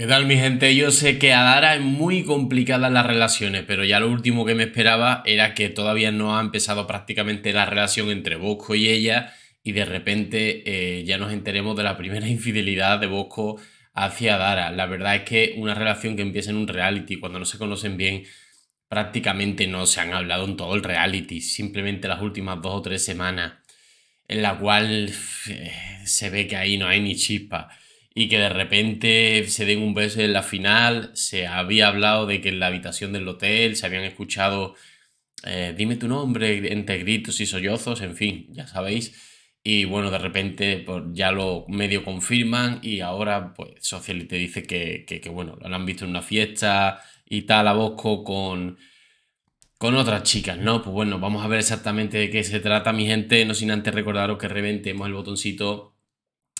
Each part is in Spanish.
¿Qué tal mi gente? Yo sé que a Dara es muy complicada las relaciones, pero ya lo último que me esperaba era que todavía no ha empezado prácticamente la relación entre Bosco y ella y de repente eh, ya nos enteremos de la primera infidelidad de Bosco hacia Dara. La verdad es que una relación que empieza en un reality, cuando no se conocen bien, prácticamente no se han hablado en todo el reality, simplemente las últimas dos o tres semanas, en la cual eh, se ve que ahí no hay ni chispa y que de repente se den un beso en la final. Se había hablado de que en la habitación del hotel se habían escuchado, eh, dime tu nombre, entre gritos y sollozos, en fin, ya sabéis. Y bueno, de repente pues, ya lo medio confirman y ahora pues Social te dice que, bueno, lo han visto en una fiesta y tal a Bosco con, con otras chicas, ¿no? Pues bueno, vamos a ver exactamente de qué se trata, mi gente. No sin antes recordaros que reventemos el botoncito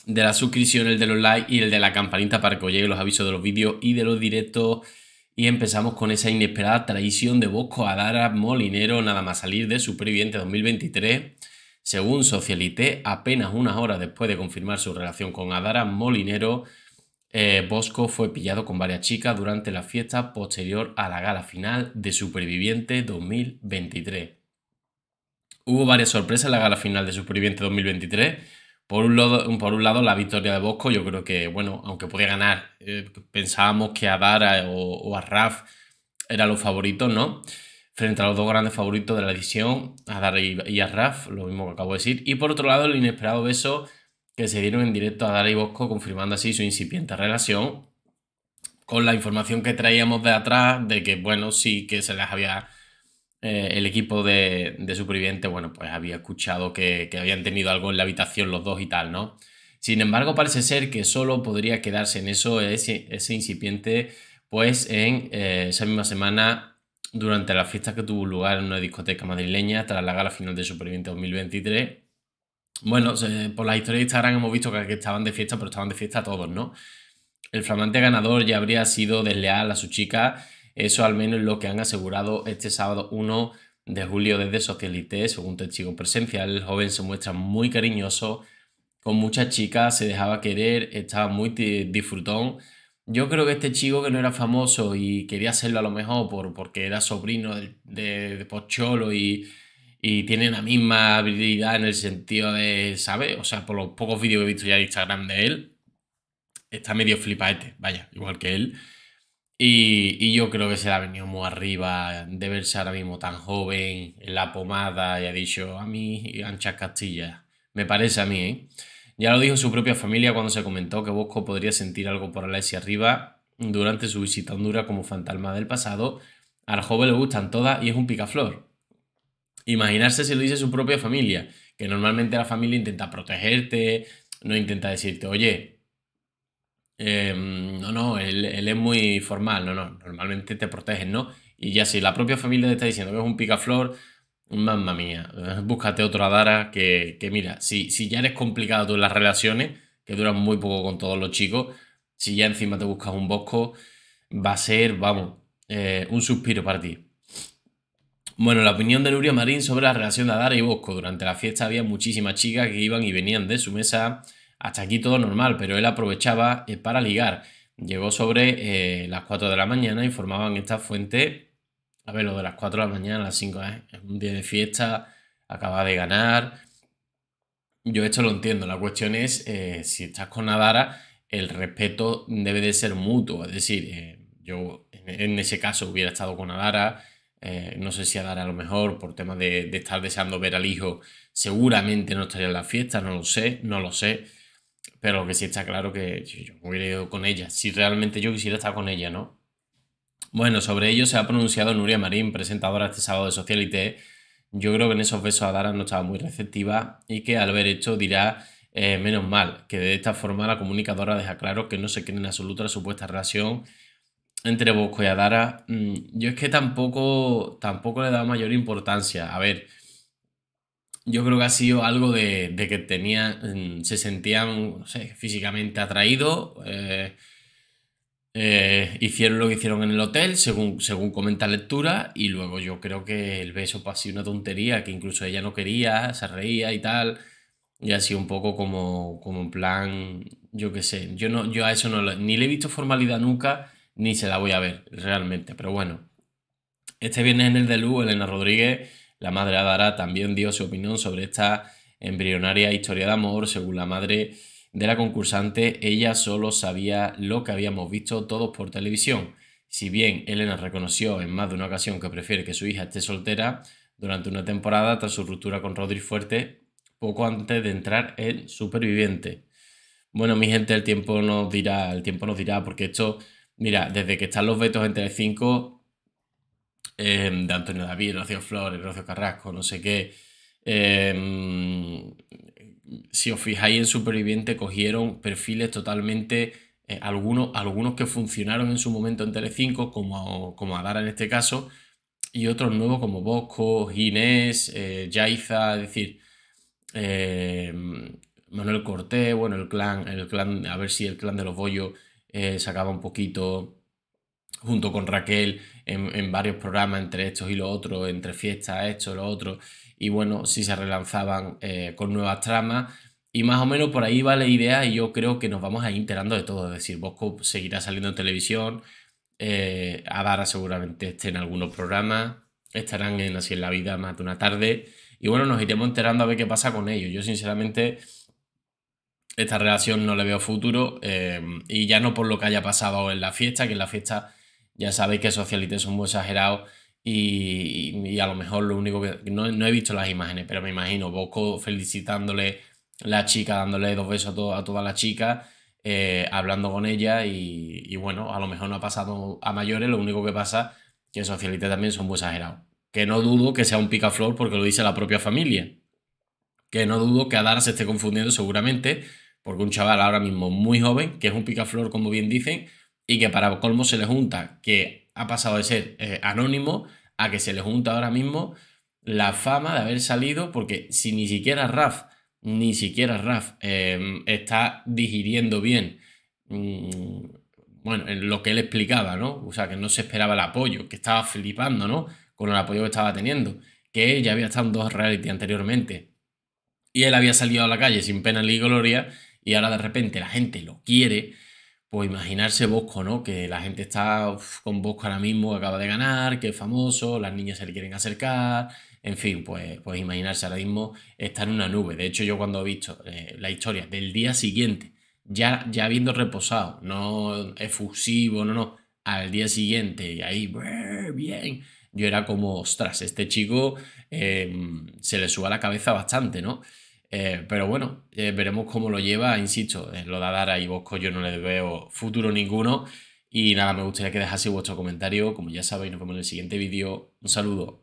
de la suscripción, el de los likes y el de la campanita para que os lleguen los avisos de los vídeos y de los directos. Y empezamos con esa inesperada traición de Bosco a Dara Molinero nada más salir de Superviviente 2023. Según Socialité, apenas unas horas después de confirmar su relación con Adara Molinero, eh, Bosco fue pillado con varias chicas durante la fiesta posterior a la gala final de Superviviente 2023. Hubo varias sorpresas en la gala final de Superviviente 2023 por un, lado, la victoria de Bosco, yo creo que, bueno, aunque podía ganar, eh, pensábamos que a Dara o, a Raf eran los favoritos, ¿no? Frente a los dos grandes favoritos de la edición, a Dara y, y, a Raf, lo mismo que acabo de decir. Y por otro lado, el inesperado beso que se dieron en directo a Dara y Bosco, confirmando así su incipiente relación, con la información que traíamos de atrás de que, bueno, sí que se les había eh, el equipo de, de supervivientes, bueno, pues había escuchado que, habían tenido algo en la habitación los dos y tal, ¿no? Sin embargo, parece ser que solo podría quedarse en eso ese, incipiente, pues en eh, esa misma semana, durante la fiesta que tuvo lugar en una discoteca madrileña tras la gala final de Superviviente 2023. Bueno, por las historias de Instagram hemos visto que estaban de fiesta, pero estaban de fiesta todos, ¿no? El flamante ganador ya habría sido desleal a su chica eso al menos es lo que han asegurado este sábado 1 de julio desde Socialité, según chico presencial. El joven se muestra muy cariñoso, con muchas chicas, se dejaba querer, estaba muy disfrutón. Yo creo que este chico que no era famoso y quería hacerlo a lo mejor por, porque era sobrino de, Pocholo y, tiene la misma habilidad en el sentido de, ¿sabes? O sea, por los pocos vídeos que he visto ya en Instagram de él, está medio flipaete, vaya, igual que él. Y, yo creo que se la ha venido muy arriba de verse ahora mismo tan joven, en la pomada, y ha dicho, a mí, anchas castillas. Me parece a mí, ¿eh? Ya lo dijo su propia familia cuando se comentó que Bosco podría sentir algo por Alessia arriba durante su visita a Honduras como fantasma del pasado. Al joven le gustan todas y es un picaflor. Imaginarse si lo dice su propia familia, que normalmente la familia intenta protegerte, no intenta decirte, oye, Em, no, no, él, es muy formal, no, no, normalmente te protegen, ¿no? Y ya si la propia familia te está diciendo que es un picaflor, mamma mía, búscate otro Adara que, mira, si, si ya eres complicado tú en las relaciones, que duran muy poco con todos los chicos, si ya encima te buscas un bosco, va a ser, vamos, eh, un suspiro para ti. Bueno, la opinión de Nuria Marín sobre la relación de Adara y Bosco. Durante la fiesta había muchísimas chicas que iban y venían de su mesa hasta aquí todo normal, pero él aprovechaba eh, para ligar. Llegó sobre eh, las 4 de la mañana, informaban esta fuente. A ver, lo de las 4 de la mañana, las 5, ¿eh? es un día de fiesta, acaba de ganar. Yo esto lo entiendo. La cuestión es, si estás con Nadara, el respeto debe de ser mutuo. Es decir, yo en, ese caso hubiera estado con Adara. no sé si Adara a lo mejor, por temas de, estar deseando ver al hijo, seguramente no estaría en la fiesta, no lo sé, no lo sé. Pero que sí está claro que yo hubiera ido con ella, si realmente yo quisiera estar con ella, ¿no? Bueno, sobre ello se ha pronunciado Nuria Marín, presentadora este sábado de Socialité. Yo creo que en esos besos a Dara no estaba muy receptiva y que al ver hecho dirá eh, menos mal, que de esta forma la comunicadora deja claro que no se cree en absoluto la supuesta relación entre Bosco y Adara. Mm, yo es que tampoco, tampoco le da mayor importancia. A ver, yo creo que ha sido algo de, que tenía, mm, se sentían mm, físicamente atraídos, eh, eh, hicieron lo que hicieron en el hotel, según, según comenta lectura, y luego yo creo que el beso pues, una tontería, que incluso ella no quería, se reía y tal, y ha sido un poco como, como en plan, yo qué sé, yo, no, yo a eso no ni le he visto formalidad nunca, ni se la voy a ver realmente, pero bueno. Este viernes en el de Lu, Elena Rodríguez la madre Adara también dio su opinión sobre esta embrionaria historia de amor. Según la madre de la concursante, ella solo sabía lo que habíamos visto todos por televisión. Si bien Elena reconoció en más de una ocasión que prefiere que su hija esté soltera durante una temporada tras su ruptura con Rodri Fuerte, poco antes de entrar en Superviviente. Bueno, mi gente, el tiempo nos dirá, el tiempo nos dirá, porque esto, mira, desde que están los vetos entre 5, Em, de Antonio David, Rocío Flores, Rocío Carrasco, no sé qué. Em, si os fijáis en Superviviente, cogieron perfiles totalmente. Eh, algunos, algunos que funcionaron en su momento en Telecinco, como, como Adara en este caso, y otros nuevos como Bosco, Ginés, eh, Yaiza, es decir. Em, Manuel Cortés, bueno, el clan, el clan, a ver si el clan de los Bollos eh, sacaba un poquito junto con Raquel en, varios programas, entre estos y los otros, entre fiestas, esto, lo otro, y bueno, si se relanzaban eh, con nuevas tramas. Y más o menos por ahí va la idea y yo creo que nos vamos a ir enterando de todo. Es decir, Bosco seguirá saliendo en televisión, eh, Adara seguramente esté en algunos programas, estarán en Así en la Vida más de una tarde. Y bueno, nos iremos enterando a ver qué pasa con ellos. Yo sinceramente esta relación no le veo futuro eh, y ya no por lo que haya pasado en la fiesta, que en la fiesta ya sabéis que Socialite es un exagerados y, a lo mejor lo único que... No, he visto las imágenes, pero me imagino Bosco felicitándole la chica, dándole dos besos a, toda la chica, eh, hablando con ella y, bueno, a lo mejor no ha pasado a mayores, lo único que pasa que socialites también son muy exagerados. Que no dudo que sea un picaflor porque lo dice la propia familia. Que no dudo que adar se esté confundiendo seguramente, porque un chaval ahora mismo muy joven, que es un picaflor como bien dicen, y que para colmo se le junta que ha pasado de ser eh, anónimo a que se le junta ahora mismo la fama de haber salido, porque si ni siquiera Raf, ni siquiera Raf em, está digiriendo bien, mm, bueno, en lo que él explicaba, ¿no? O sea, que no se esperaba el apoyo, que estaba flipando, ¿no? Con el apoyo que estaba teniendo, que él ya había estado en dos reality anteriormente. Y él había salido a la calle sin pena ni gloria, y ahora de repente la gente lo quiere pues imaginarse Bosco, ¿no? Que la gente está con Bosco ahora mismo, que acaba de ganar, que es famoso, las niñas se le quieren acercar, en fin, pues, pues imaginarse ahora mismo estar en una nube. De hecho, yo cuando he visto eh, la historia del día siguiente, ya, ya habiendo reposado, no efusivo, no, no, al día siguiente, y ahí, bien, yo era como, ostras, este chico eh, se le suba la cabeza bastante, ¿no? Eh, pero bueno, eh, veremos cómo lo lleva, insisto, en eh, lo de Adara y Bosco yo no les veo futuro ninguno. Y nada, me gustaría que dejase vuestro comentario, como ya sabéis, nos vemos en el siguiente vídeo. Un saludo.